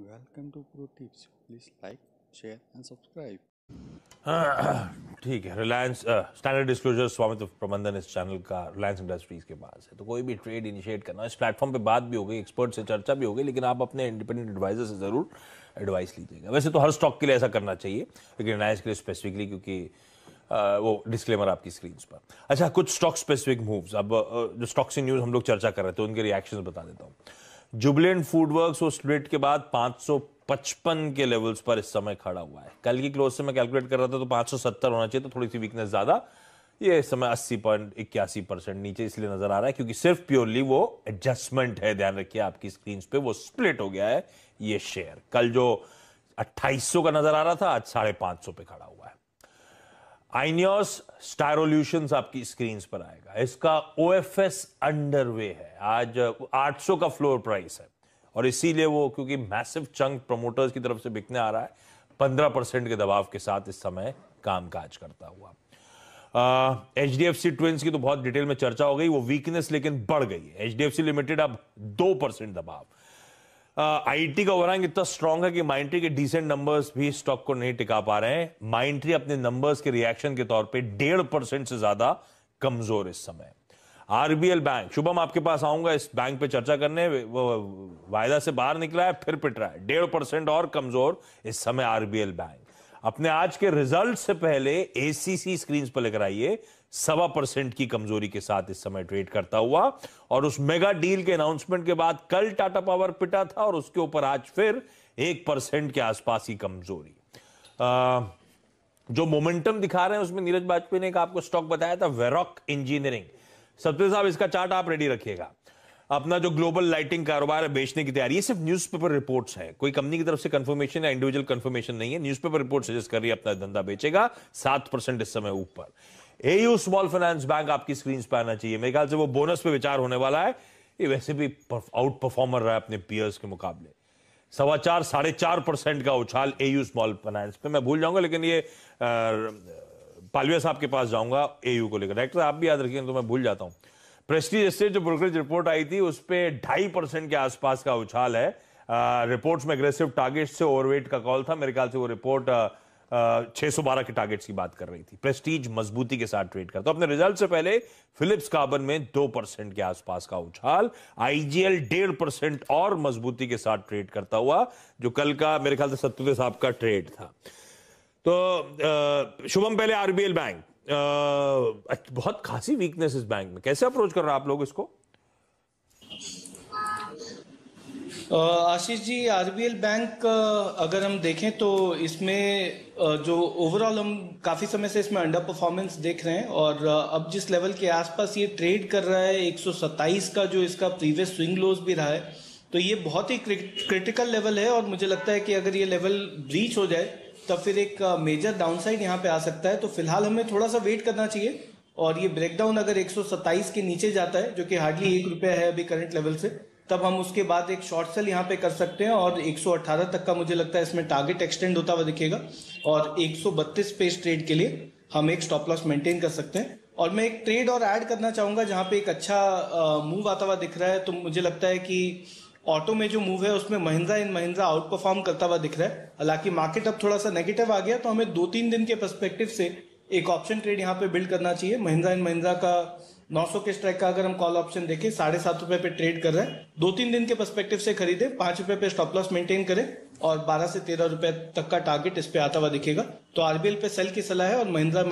welcome to pro tips please like share and subscribe ठीक है Reliance standard disclosure स्वामित्व प्रबंधन इस चैनल का रिलायंस इंडस्ट्रीज के पास है तो कोई भी ट्रेड इनिशिएट करना इस प्लेटफॉर्म पे बात भी हो गई एक्सपर्ट से चर्चा भी हो गई लेकिन आप अपने इंडिपेंडेंट एडवाइजर से ज़रूर एडवाइस लीजिएगा वैसे तो हर स्टॉक के लिए ऐसा करना चाहिए लेकिन रिलायंस के लिए स्पेसिफिकली क्योंकि आ, uh, वो डिस्क्लेमर आपकी स्क्रीन पर अच्छा कुछ स्टॉक स्पेसिफिक मूव्स अब uh, जो स्टॉक्स इन न्यूज़ हम लोग चर्चा कर रहे थे उनके रिएक्शन बता देता हूँ जुबलेंट फूड वर्क उस ट्रेड के बाद 555 के लेवल्स पर इस समय खड़ा हुआ है कल की क्लोज से मैं कैलकुलेट कर रहा था तो 570 होना चाहिए तो थोड़ी सी वीकनेस ज्यादा ये इस समय अस्सी पॉइंट इक्यासी परसेंट नीचे इसलिए नजर आ रहा है क्योंकि सिर्फ प्योरली वो एडजस्टमेंट है ध्यान रखिए आपकी स्क्रीन पे वो स्प्लिट हो गया है ये शेयर कल जो 2800 का नजर आ रहा था आज साढ़े पांच सौ पे खड़ा हुआ है आइनियोस स्टायरोल्यूशंस आपकी स्क्रीन पर आएगा इसका ओ एफ एस अंडरवे है आज 800 uh, का फ्लोर प्राइस है और इसीलिए वो क्योंकि मैसिव चंक प्रमोटर्स की तरफ से बिकने आ रहा है 15 परसेंट के दबाव के साथ इस समय कामकाज करता हुआ H D F C twins की तो बहुत डिटेल में चर्चा हो गई वो वीकनेस लेकिन बढ़ गई है H D F C limited अब दो परसेंट दबाव आईटी का ओवरहैंग इतना स्ट्रांग है कि माइंट्री के डिसेंट नंबर्स भी स्टॉक को नहीं टिका पा रहे हैं माइंट्री अपने नंबर्स के रिएक्शन के तौर पे डेढ़ परसेंट से ज्यादा कमजोर इस समय आरबीएल बैंक शुभम आपके पास आऊंगा इस बैंक पे चर्चा करने वो वायदा से बाहर निकला है फिर पिट रहा है डेढ़ परसेंट और कमजोर इस समय आरबीएल बैंक अपने आज के रिजल्ट से पहले एसीसी स्क्रीन पर लेकर आइए सवा परसेंट की कमजोरी के साथ इस समय ट्रेड करता हुआ और उस मेगा डील के अनाउंसमेंट के बाद कल टाटा पावर पिटा था और उसके ऊपर आज फिर एक परसेंट के आसपास ही कमजोरी आ, जो मोमेंटम दिखा रहे हैं उसमें नीरज वाजपेयी ने एक आपको स्टॉक बताया था वेरॉक इंजीनियरिंग सत्य साहब इसका चार्ट आप रेडी रखिएगा अपना जो ग्लोबल लाइटिंग कारोबार है बेचने की तैयारी ये सिर्फ न्यूज़पेपर रिपोर्ट्स है कोई कंपनी की तरफ से कंफर्मेशन या इंडिविजुअल कंफर्मेशन नहीं है न्यूज़पेपर रिपोर्ट सजेस्ट कर रही है अपना धंधा बेचेगा सात परसेंट इस समय ऊपर एयू स्मॉल फाइनेंस बैंक आपकी स्क्रीन पर आना चाहिए मेरे ख्याल से वो बोनस पे विचार होने वाला है ये वैसे भी आउट परफॉर्मर रहा है अपने पीयर्स के मुकाबले सवा चार साढ़े चार परसेंट का उछाल एयू स्मॉल फाइनेंस पे मैं भूल जाऊंगा लेकिन ये पालविया साहब के पास जाऊंगा एयू को लेकर डायरेक्टर आप भी याद रखिए तो मैं भूल जाता हूँ प्रेस्टीज एस्टेट जो ब्रोकरेज रिपोर्ट आई थी उस पर ढाई परसेंट के आसपास का उछाल है रिपोर्ट्स में अग्रेसिव टारगेट से ओवरवेट का कॉल था मेरे ख्याल से वो रिपोर्ट सौ बारह के टारगेट्स की बात कर रही थी प्रेस्टीज मजबूती के साथ ट्रेड करता तो अपने रिजल्ट से पहले फिलिप्स कार्बन में दो परसेंट के आसपास का उछाल आईजीएल डेढ़ परसेंट और मजबूती के साथ ट्रेड करता हुआ जो कल का मेरे ख्याल से सत्तुदे साहब का ट्रेड था तो शुभम पहले आरबीएल बैंक बहुत खासी वीकनेस इस बैंक में कैसे अप्रोच कर रहा आप लोग इसको आशीष जी आरबीएल बैंक अगर हम देखें तो इसमें जो ओवरऑल हम काफ़ी समय से इसमें अंडर परफॉर्मेंस देख रहे हैं और अब जिस लेवल के आसपास ये ट्रेड कर रहा है 127 का जो इसका प्रीवियस स्विंग लोज भी रहा है तो ये बहुत ही क्रिटिकल लेवल है और मुझे लगता है कि अगर ये लेवल ब्रीच हो जाए तो फिर एक मेजर डाउनसाइड यहाँ पे आ सकता है तो फिलहाल हमें थोड़ा सा वेट करना चाहिए और ये ब्रेकडाउन अगर 127 के नीचे जाता है जो कि हार्डली एक रुपया है अभी करंट लेवल से तब हम उसके बाद एक शॉर्ट सेल यहाँ पे कर सकते हैं और 118 तक का मुझे लगता है इसमें टारगेट एक्सटेंड होता हुआ दिखेगा और 132 इस ट्रेड के लिए हम एक स्टॉप लॉस मेंटेन कर सकते हैं और मैं एक ट्रेड और ऐड करना चाहूंगा जहाँ पे एक अच्छा मूव आता हुआ दिख रहा है तो मुझे लगता है कि ऑटो में जो मूव है उसमें Mahindra and Mahindra outperform करता हुआ दिख रहा है हालांकि मार्केट अब थोड़ा सा नेगेटिव आ गया तो हमें दो तीन दिन के परस्पेक्टिव से एक ऑप्शन ट्रेड यहाँ पे बिल्ड करना चाहिए महिंद्रा एंड महिंद्रा का 900 के स्ट्राइक का अगर हम कॉल ऑप्शन देखें साढ़े सात रुपए पे ट्रेड कर रहे हैं दो तीन दिन के परस्पेक्टिव से खरीदे पांच रुपए पे स्टॉप लॉस मेंटेन करें और बारह से तेरह रुपए तक का टारगेट इस पे आता हुआ दिखेगा तो आरबीएल पे सेल की सलाह है और महिंद्रा